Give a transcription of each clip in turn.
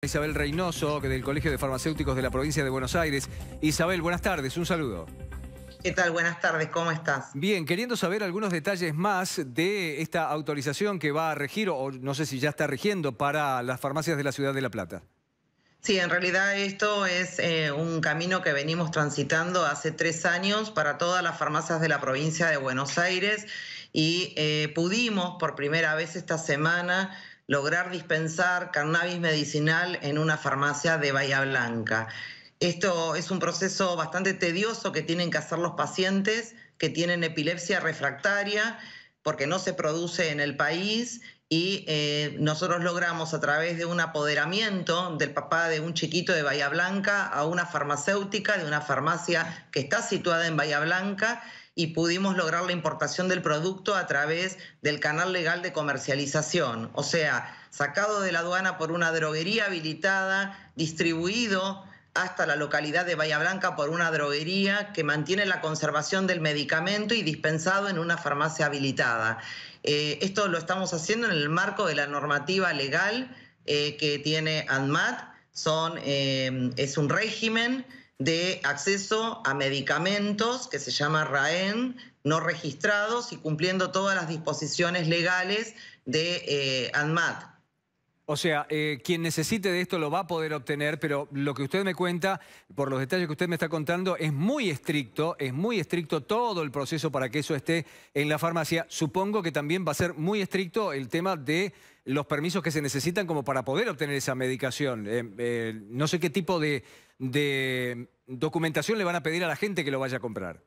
Isabel Reynoso, del Colegio de Farmacéuticos de la Provincia de Buenos Aires. Isabel, buenas tardes, un saludo. ¿Qué tal? Buenas tardes, ¿cómo estás? Bien, queriendo saber algunos detalles más de esta autorización que va a regir, o no sé si ya está rigiendo, para las farmacias de la Ciudad de La Plata. Sí, en realidad esto es eh, un camino que venimos transitando hace tres años para todas las farmacias de la provincia de Buenos Aires y eh, pudimos por primera vez esta semana lograr dispensar cannabis medicinal en una farmacia de Bahía Blanca. Esto es un proceso bastante tedioso que tienen que hacer los pacientes que tienen epilepsia refractaria porque no se produce en el país y eh, nosotros logramos a través de un apoderamiento del papá de un chiquito de Bahía Blanca a una farmacéutica de una farmacia que está situada en Bahía Blanca y pudimos lograr la importación del producto a través del canal legal de comercialización, o sea, sacado de la aduana por una droguería habilitada, distribuido hasta la localidad de Bahía Blanca por una droguería que mantiene la conservación del medicamento y dispensado en una farmacia habilitada. Eh, esto lo estamos haciendo en el marco de la normativa legal eh, que tiene ANMAT. Son, eh, es un régimen de acceso a medicamentos que se llama RAEN, no registrados y cumpliendo todas las disposiciones legales de eh, ANMAT. O sea, eh, quien necesite de esto lo va a poder obtener, pero lo que usted me cuenta, por los detalles que usted me está contando, es muy estricto, es muy estricto todo el proceso para que eso esté en la farmacia. Supongo que también va a ser muy estricto el tema de los permisos que se necesitan como para poder obtener esa medicación. Eh, no sé qué tipo de, de documentación le van a pedir a la gente que lo vaya a comprar?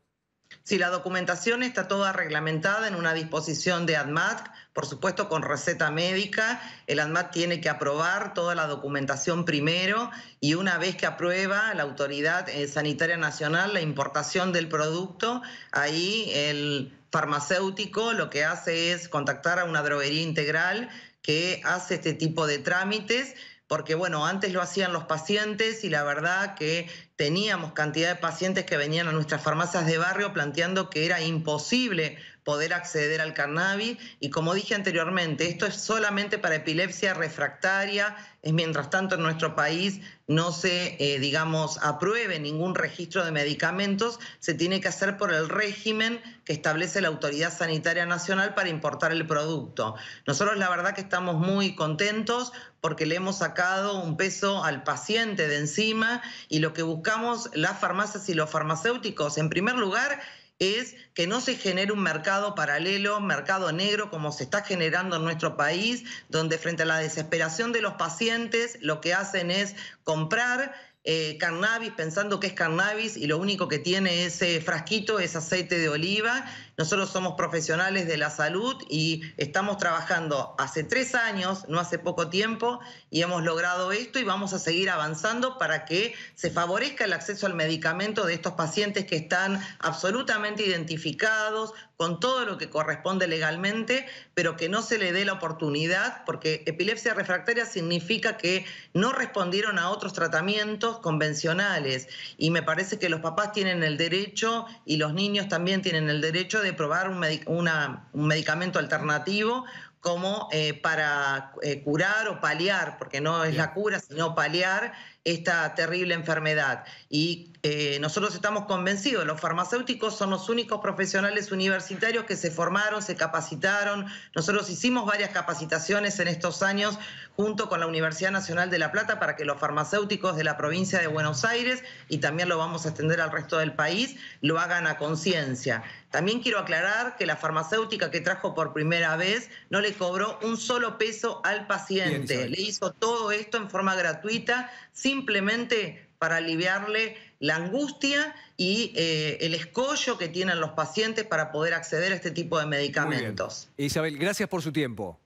Sí, la documentación está toda reglamentada en una disposición de ADMAT, por supuesto con receta médica. El ADMAT tiene que aprobar toda la documentación primero y una vez que aprueba la Autoridad eh, Sanitaria Nacional la importación del producto, ahí el farmacéutico lo que hace es contactar a una droguería integral que hace este tipo de trámites porque bueno, antes lo hacían los pacientes y la verdad que teníamos cantidad de pacientes que venían a nuestras farmacias de barrio planteando que era imposible poder acceder al cannabis y como dije anteriormente, esto es solamente para epilepsia refractaria, es mientras tanto en nuestro país no se, eh, digamos, apruebe ningún registro de medicamentos, se tiene que hacer por el régimen que establece la Autoridad Sanitaria Nacional para importar el producto. Nosotros la verdad que estamos muy contentos porque le hemos sacado un peso al paciente de encima y lo que buscamos las farmacias y los farmacéuticos? En primer lugar, es que no se genere un mercado paralelo, mercado negro, como se está generando en nuestro país, donde frente a la desesperación de los pacientes lo que hacen es comprar eh, cannabis pensando que es cannabis y lo único que tiene ese frasquito es aceite de oliva nosotros somos profesionales de la salud y estamos trabajando hace tres años, no hace poco tiempo, y hemos logrado esto y vamos a seguir avanzando para que se favorezca el acceso al medicamento de estos pacientes que están absolutamente identificados con todo lo que corresponde legalmente, pero que no se le dé la oportunidad, porque epilepsia refractaria significa que no respondieron a otros tratamientos convencionales. Y me parece que los papás tienen el derecho y los niños también tienen el derecho de probar un, medicamento alternativo como eh, para eh, curar o paliar, porque no es la cura, sino paliar esta terrible enfermedad. Y eh, nosotros estamos convencidos, los farmacéuticos son los únicos profesionales universitarios que se formaron, se capacitaron. Nosotros hicimos varias capacitaciones en estos años junto con la Universidad Nacional de La Plata para que los farmacéuticos de la provincia de Buenos Aires, y también lo vamos a extender al resto del país, lo hagan a conciencia. También quiero aclarar que la farmacéutica que trajo por primera vez no le cobró un solo peso al paciente, le hizo todo esto en forma gratuita, sin simplemente para aliviarle la angustia y eh, el escollo que tienen los pacientes para poder acceder a este tipo de medicamentos. Isabel, gracias por su tiempo.